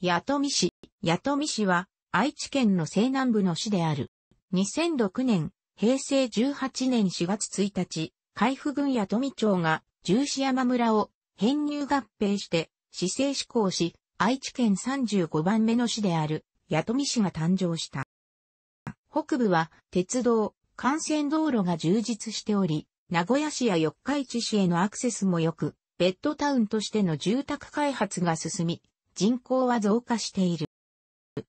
八富市。八富市は愛知県の西南部の市である。2006年、平成18年4月1日、海部郡八富町が十四山村を編入合併して市政施行し、愛知県35番目の市である八富市が誕生した。北部は鉄道、幹線道路が充実しており、名古屋市や四日市市へのアクセスも良く、ベッドタウンとしての住宅開発が進み、人口は増加している。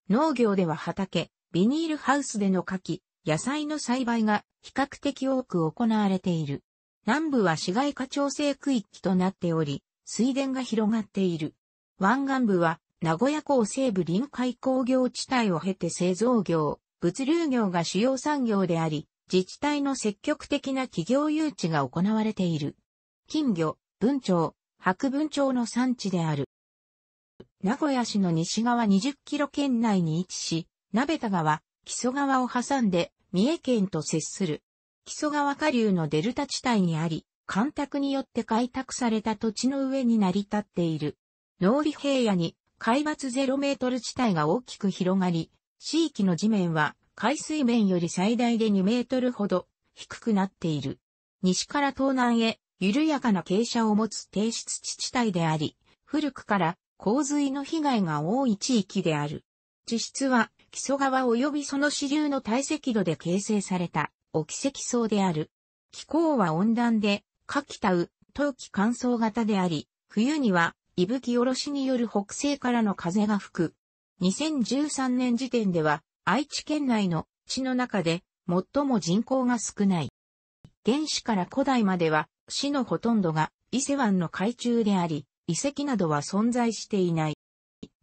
農業では畑、ビニールハウスでの牡蠣、野菜の栽培が比較的多く行われている。南部は市街化調整区域となっており、水田が広がっている。湾岸部は名古屋港西部臨海工業地帯を経て製造業、物流業が主要産業であり、自治体の積極的な企業誘致が行われている。金魚、文鳥、白文鳥の産地である。名古屋市の西側20キロ圏内に位置し、鍋田川、木曽川を挟んで三重県と接する。木曽川下流のデルタ地帯にあり、干拓によって開拓された土地の上に成り立っている。農利平野に海抜0メートル地帯が大きく広がり、地域の地面は海水面より最大で2メートルほど低くなっている。西から東南へ緩やかな傾斜を持つ低湿地地帯であり、古くから洪水の被害が多い地域である。地質は、木曽川及びその支流の堆積土で形成された、沖積層である。気候は温暖で、夏季たう、冬季乾燥型であり、冬には、いぶきおろしによる北西からの風が吹く。2013年時点では、愛知県内の地の中で、最も人口が少ない。原始から古代までは、市のほとんどが伊勢湾の海中であり、遺跡などは存在していない。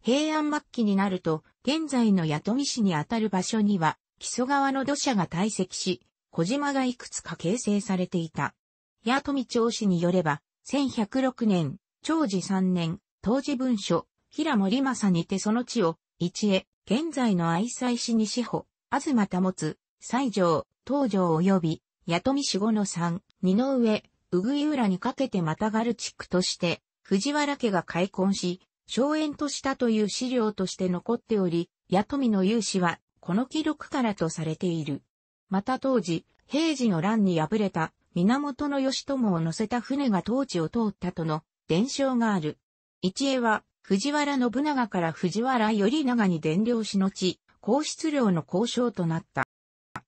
平安末期になると、現在の弥富市にあたる場所には、木曽川の土砂が堆積し、小島がいくつか形成されていた。弥富町市によれば、1106年、長治3年、当時文書、平森正にてその地を、一へ、現在の愛妻市西穂、東保つ、西条、東条及び、弥富市後の三、二の上、うぐい浦にかけてまたがる地区として、藤原家が開墾し、荘園としたという資料として残っており、八富の勇士は、この記録からとされている。また当時、平治の乱に敗れた、源義朝を乗せた船が当地を通ったとの伝承がある。一恵は、藤原信長から藤原頼長に伝領しのち、皇室領の交渉となった。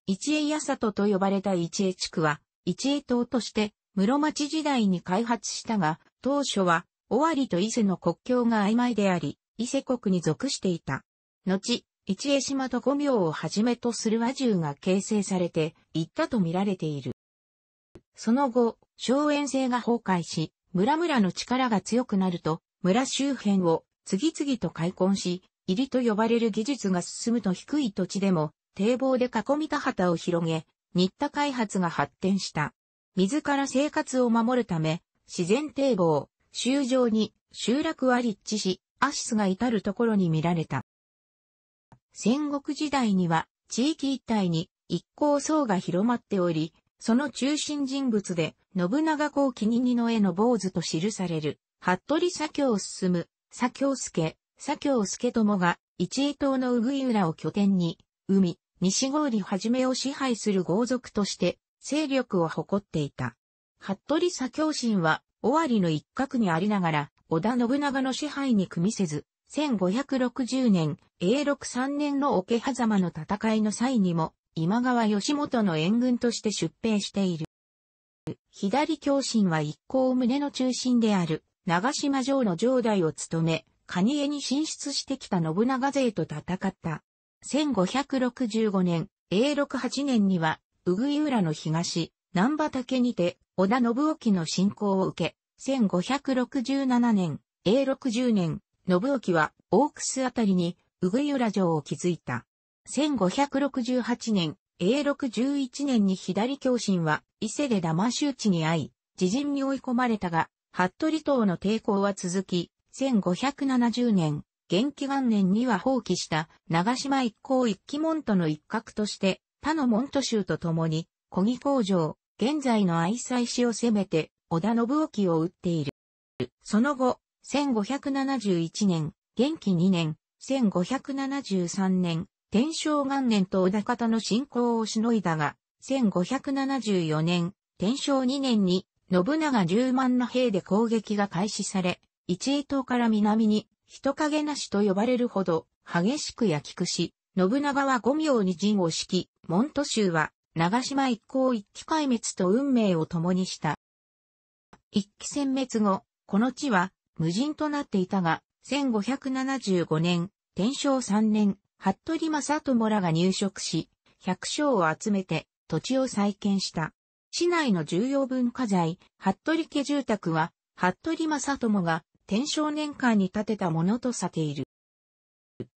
一恵八里と呼ばれた一恵地区は、一恵島として、室町時代に開発したが、当初は、尾張と伊勢の国境が曖昧であり、伊勢国に属していた。後、一江島と五名をはじめとする和獣が形成されていったと見られている。その後、荘園制が崩壊し、村々の力が強くなると、村周辺を次々と開墾し、入りと呼ばれる技術が進むと低い土地でも、堤防で囲み田畑を広げ、新田開発が発展した。自ら生活を守るため、自然堤防、州上に集落は立地し、アシスが至るところに見られた。戦国時代には地域一帯に一向層が広まっており、その中心人物で信長公記に二の絵の坊主と記される、服部左京進、左京助、左京助友が一江島のぐい浦を拠点に、海、西郡はじめを支配する豪族として、勢力を誇っていた。服部左京心は、尾張の一角にありながら、織田信長の支配に組みせず、1560年、永禄3年の桶狭間の戦いの際にも、今川義元の援軍として出兵している。左京心は一行胸の中心である、長島城の城代を務め、蟹江に進出してきた信長勢と戦った。1565年、永禄8年には、うぐい浦の東、南畑にて、織田信沖の信仰を受け、1567年、永60年、信沖は、大楠あたりに、うぐいら城を築いた。1568年、永禄11年に左教神は、伊勢で騙し討ちに遭い、自陣に追い込まれたが、服部党の抵抗は続き、1570年、元気元年には放棄した長島一向一騎門徒の一角として、他の門徒衆と共に、小木工場、現在の愛妻市を攻めて、織田信沖を撃っている。その後、1571年、元気2年、1573年、天正元年と織田方の侵攻をしのいだが、1574年、天正2年に、信長10万の兵で攻撃が開始され、一江島から南に、人影なしと呼ばれるほど、激しく焼きくし、信長は五名に陣を敷き、門徒州は長島一行一期壊滅と運命を共にした。一期殲滅後、この地は無人となっていたが、1575年、天正3年、服部正友らが入植し、百姓を集めて土地を再建した。市内の重要文化財、服部家住宅は、服部正友が天正年間に建てたものとされている。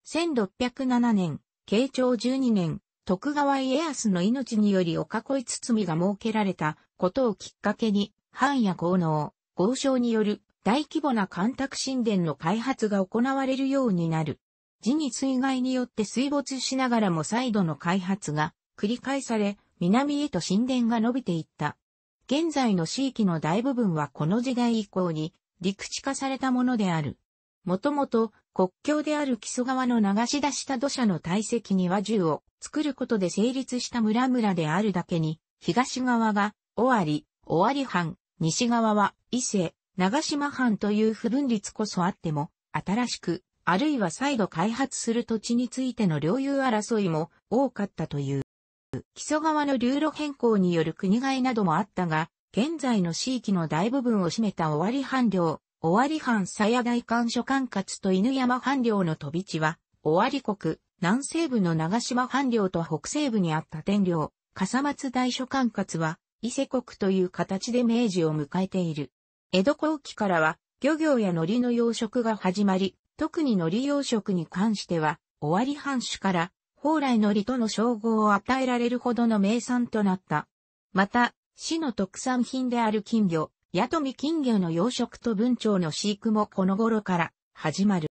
1607年、慶長12年、徳川家康の命によりお囲い包みが設けられたことをきっかけに、藩や豪農、豪商による大規模な干拓神殿の開発が行われるようになる。地に水害によって水没しながらも再度の開発が繰り返され、南へと神殿が伸びていった。現在の地域の大部分はこの時代以降に陸地化されたものである。もともと国境である木曽川の流し出した土砂の堆積には銃を作ることで成立した村々であるだけに、東側が尾張、尾張藩、西側は伊勢、長島藩という不分立こそあっても、新しく、あるいは再度開発する土地についての領有争いも多かったという。木曽川の流路変更による国替などもあったが、現在の地域の大部分を占めた尾張藩領、尾張藩鞘大官所管轄と犬山藩領の飛び地は、尾張国、南西部の長島藩領と北西部にあった天領、笠松大所管轄は、伊勢国という形で明治を迎えている。江戸後期からは、漁業や海苔の養殖が始まり、特に海苔養殖に関しては、尾張藩主から、蓬莱海苔との称号を与えられるほどの名産となった。また、市の特産品である金魚、ヤトミ金魚の養殖と文鳥の飼育もこの頃から始まる。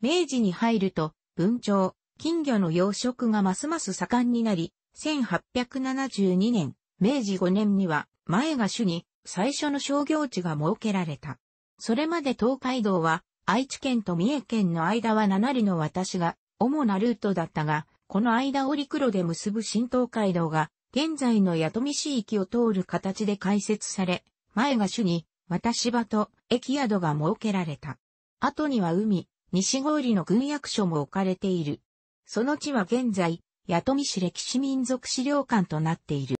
明治に入ると、文鳥、金魚の養殖がますます盛んになり、1872年、明治5年には、前が主に最初の商業地が設けられた。それまで東海道は、愛知県と三重県の間は七里の私が、主なルートだったが、この間を陸路で結ぶ新東海道が、現在の弥富市域を通る形で開設され、前が主に、また芝と駅宿が設けられた。後には海、西郡の軍役所も置かれている。その地は現在、八富市歴史民族資料館となっている。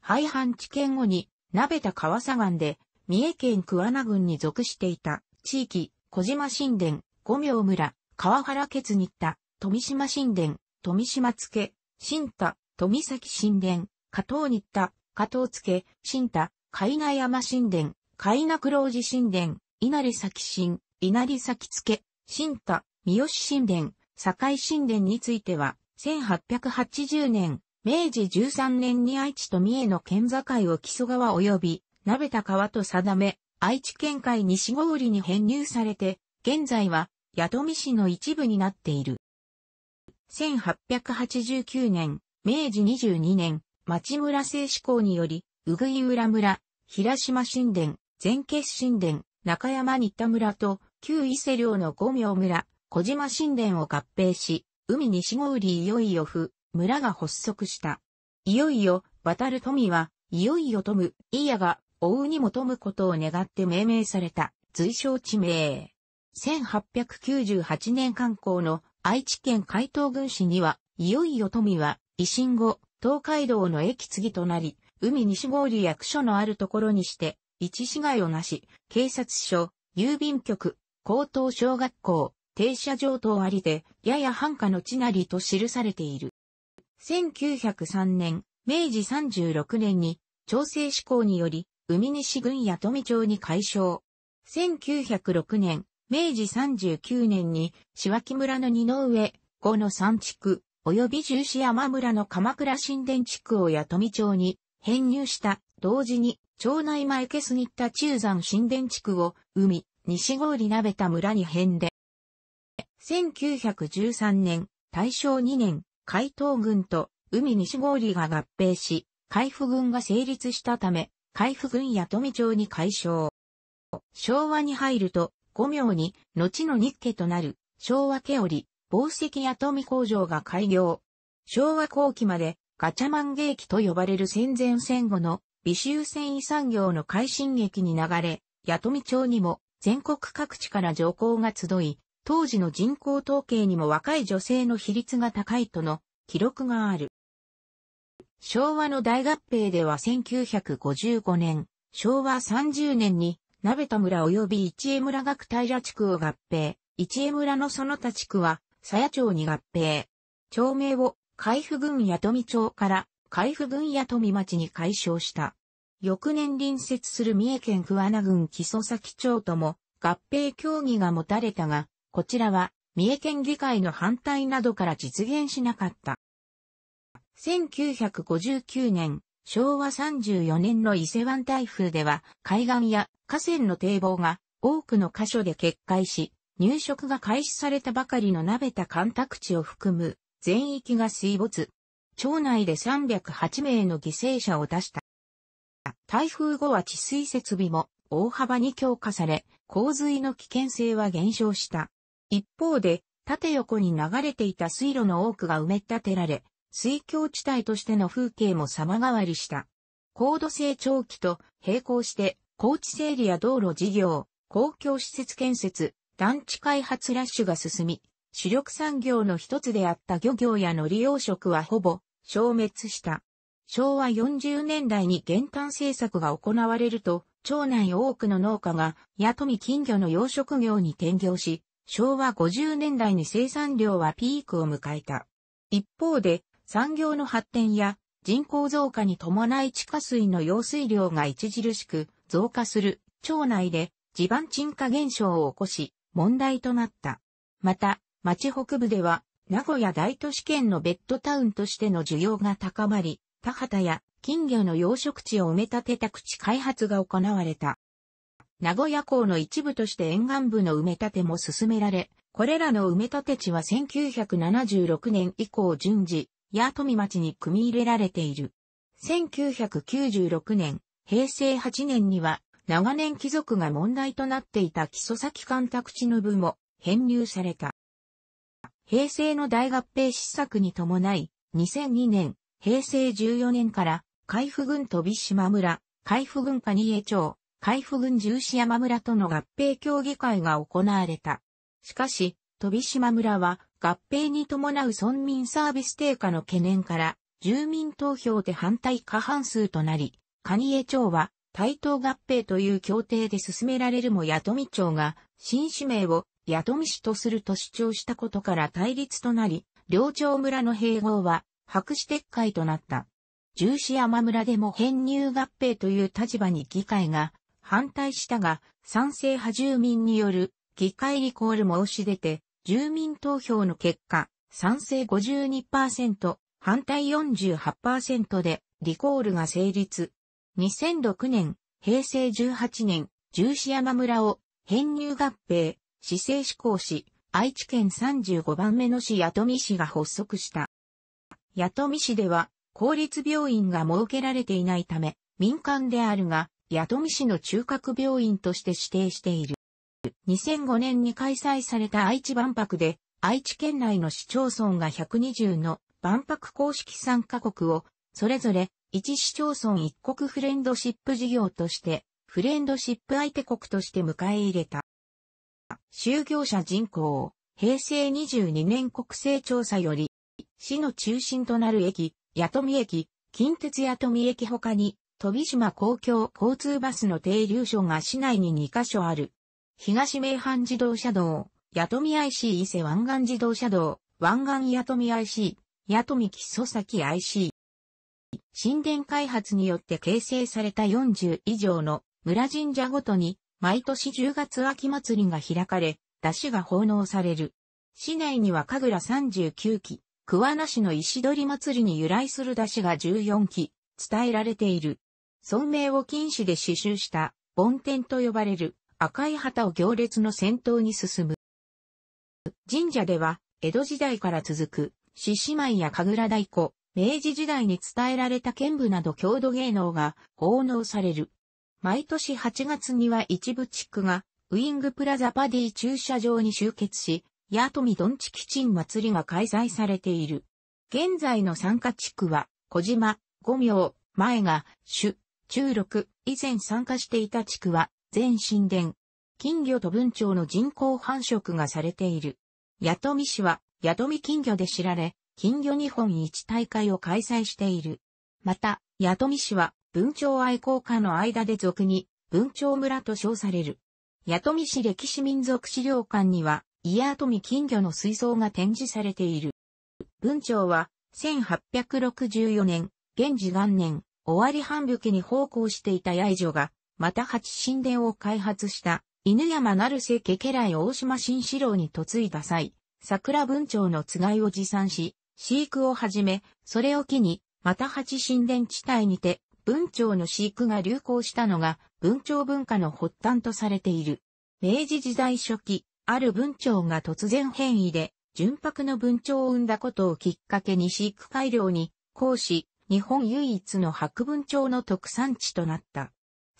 廃藩置県後に、鍋田川左岸で、三重県桑名郡に属していた、地域、小島神殿、五明村、川原決に田、富島神殿、富島付、新田、富崎神殿、加藤に田、加藤付、新田、海名山神殿、海名黒寺神殿、稲荷崎神、稲荷崎付、新田、三好神殿、堺神殿については、1880年、明治13年に愛知と三重の県境を木曽川及び、鍋田川と定め、愛知県海西郡に編入されて、現在は、八富市の一部になっている。1889年、明治22年、町村製志向により、うぐい浦村、平島神殿、前決神殿、中山新田村と、旧伊勢領の五名村、小島神殿を合併し、海西郷里いよいよ府、村が発足した。いよいよ、渡る富は、いよいよ富む、いやが、追うにも富むことを願って命名された、随称地名。1898年観光の愛知県海東郡市には、いよいよ富は、維新後、東海道の駅継ぎとなり、海西郡役所のあるところにして、一市街をなし、警察署、郵便局、高等小学校、停車場等ありで、やや繁華の地なりと記されている。1903年、明治36年に、調整施行により、海西郡や富町に改称。1906年、明治39年に、柴木村の二の上、五の三地区、及び十四山村の鎌倉神殿地区をや富町に、編入した、同時に、町内前ケスニッタ中山新田地区を、海、西郡鍋田村に編で。1913年、大正2年、海東軍と海西郡が合併し、海部軍が成立したため、海部軍や富町に改称。昭和に入ると、五名に、後の日家となる、昭和家織、宝石や富工場が開業。昭和後期まで、ガチャマン芸期と呼ばれる戦前戦後の微州繊維産業の快進撃に流れ、八富町にも全国各地から上工が集い、当時の人口統計にも若い女性の比率が高いとの記録がある。昭和の大合併では1955年、昭和30年に、鍋田村及び一江村学平地区を合併、一江村のその他地区は、鞘町に合併。町名を海部郡弥富町から海部郡弥富町に改称した。翌年隣接する三重県桑名郡木曽崎町とも合併協議が持たれたが、こちらは三重県議会の反対などから実現しなかった。1959年、昭和34年の伊勢湾台風では、海岸や河川の堤防が多くの箇所で決壊し、入植が開始されたばかりの鍋田干拓地を含む全域が水没。町内で308名の犠牲者を出した。台風後は治水設備も大幅に強化され、洪水の危険性は減少した。一方で、縦横に流れていた水路の多くが埋め立てられ、水郷地帯としての風景も様変わりした。高度成長期と並行して、高地整理や道路事業、公共施設建設、団地開発ラッシュが進み、主力産業の一つであった漁業やの利用食はほぼ消滅した。昭和40年代に減反政策が行われると、町内多くの農家が雇み金魚の養殖業に転業し、昭和50年代に生産量はピークを迎えた。一方で、産業の発展や人口増加に伴い地下水の用水量が著しく増加する町内で地盤沈下現象を起こし問題となった。また、町北部では、名古屋大都市圏のベッドタウンとしての需要が高まり、田畑や金魚の養殖地を埋め立てた口開発が行われた。名古屋港の一部として沿岸部の埋め立ても進められ、これらの埋め立て地は1976年以降順次、八富町に組み入れられている。1996年、平成8年には、長年貴族が問題となっていた基礎先干拓地の部も編入された。平成の大合併施策に伴い、2002年、平成14年から、海部郡飛島村、海部郡蟹江町、海部郡十四山村との合併協議会が行われた。しかし、飛島村は合併に伴う村民サービス低下の懸念から、住民投票で反対過半数となり、蟹江町は対等合併という協定で進められるも雇見町が新氏名を宿み主とすると主張したことから対立となり、領長村の併合は白紙撤回となった。重視山村でも編入合併という立場に議会が反対したが、賛成派住民による議会リコール申し出て、住民投票の結果、賛成52%、反対48%でリコールが成立。2006年、平成18年、重視山村を編入合併、市政志向市、愛知県35番目の市八富市が発足した。八富市では、公立病院が設けられていないため、民間であるが、八富市の中核病院として指定している。2005年に開催された愛知万博で、愛知県内の市町村が120の万博公式参加国を、それぞれ一市町村一国フレンドシップ事業として、フレンドシップ相手国として迎え入れた。就業者人口、平成22年国勢調査より、市の中心となる駅、八富駅、近鉄八富駅他に、飛島公共交通バスの停留所が市内に2カ所ある。東名阪自動車道、八富 IC 伊勢湾岸自動車道、湾岸八富 IC、八富木曽崎 IC。神殿開発によって形成された40以上の村神社ごとに毎年10月秋祭りが開かれ、出汁が奉納される。市内には神楽39基、桑名市の石取祭りに由来する出汁が14基、伝えられている。村名を禁止で刺繍した、梵天と呼ばれる赤い旗を行列の先頭に進む。神社では、江戸時代から続く、獅子舞や神楽太鼓、明治時代に伝えられた剣舞など郷土芸能が奉納される。毎年8月には一部地区が、ウィングプラザパディ駐車場に集結し、ヤトミドンチキチン祭りが開催されている。現在の参加地区は、小島、五名、前が、主、中六、以前参加していた地区は、全神殿。金魚と文鳥の人工繁殖がされている。ヤトミ市は、ヤトミ金魚で知られ、金魚日本一大会を開催している。また、ヤトミ市は、文鳥愛好家の間で俗に、文鳥村と称される。八富市歴史民族資料館には、伊ヤ富金魚の水槽が展示されている。文鳥は、1864年、現治元年、終わり半武家に奉公していた八女が、また八神殿を開発した、犬山成瀬家家来大島新四郎に嫁いだ際、桜文鳥のつがいを持参し、飼育を始め、それを機に、また八神殿地帯にて、文鳥の飼育が流行したのが文鳥文化の発端とされている。明治時代初期、ある文鳥が突然変異で、純白の文鳥を生んだことをきっかけに飼育改良に、講師、日本唯一の白文鳥の特産地となった。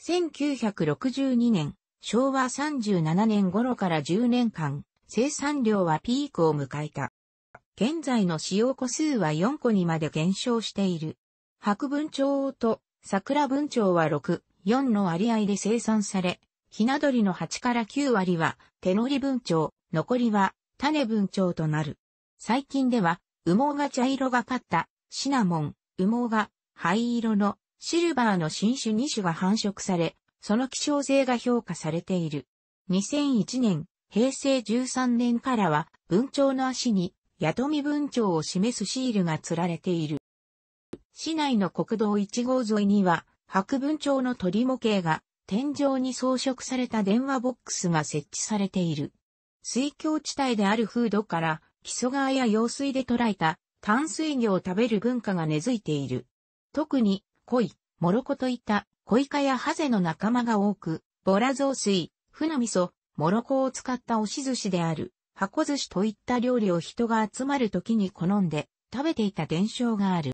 1962年、昭和37年頃から10年間、生産量はピークを迎えた。現在の使用個数は4個にまで減少している。白文鳥と桜文鳥は6、4の割合で生産され、ひな鳥の8から9割は手乗り文鳥、残りは種文鳥となる。最近では、羽毛が茶色がかったシナモン、羽毛が灰色のシルバーの新種2種が繁殖され、その希少性が評価されている。2001年、平成13年からは、文鳥の足に、雇み文鳥を示すシールが釣られている。市内の国道1号沿いには、白文町の鳥模型が、天井に装飾された電話ボックスが設置されている。水郷地帯である風土から、木曽川や用水で捕らえた淡水魚を食べる文化が根付いている。特に、鯉、モロコといった鯉イカやハゼの仲間が多く、ボラ雑炊、フナ、味噌、モロコを使った押し寿司である、箱寿司といった料理を人が集まる時に好んで食べていた伝承がある。